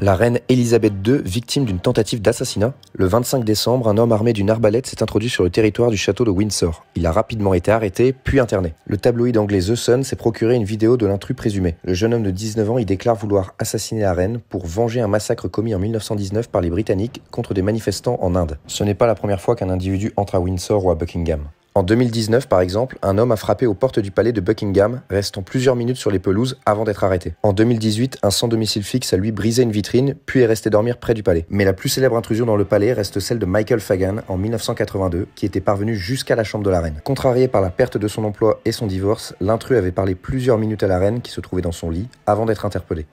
La reine Elisabeth II, victime d'une tentative d'assassinat, le 25 décembre, un homme armé d'une arbalète s'est introduit sur le territoire du château de Windsor. Il a rapidement été arrêté, puis interné. Le tabloïd anglais The Sun s'est procuré une vidéo de l'intrus présumé. Le jeune homme de 19 ans y déclare vouloir assassiner la reine pour venger un massacre commis en 1919 par les Britanniques contre des manifestants en Inde. Ce n'est pas la première fois qu'un individu entre à Windsor ou à Buckingham. En 2019, par exemple, un homme a frappé aux portes du palais de Buckingham, restant plusieurs minutes sur les pelouses avant d'être arrêté. En 2018, un sans domicile fixe a lui brisé une vitrine, puis est resté dormir près du palais. Mais la plus célèbre intrusion dans le palais reste celle de Michael Fagan en 1982, qui était parvenu jusqu'à la chambre de la reine. Contrarié par la perte de son emploi et son divorce, l'intrus avait parlé plusieurs minutes à la reine qui se trouvait dans son lit avant d'être interpellé.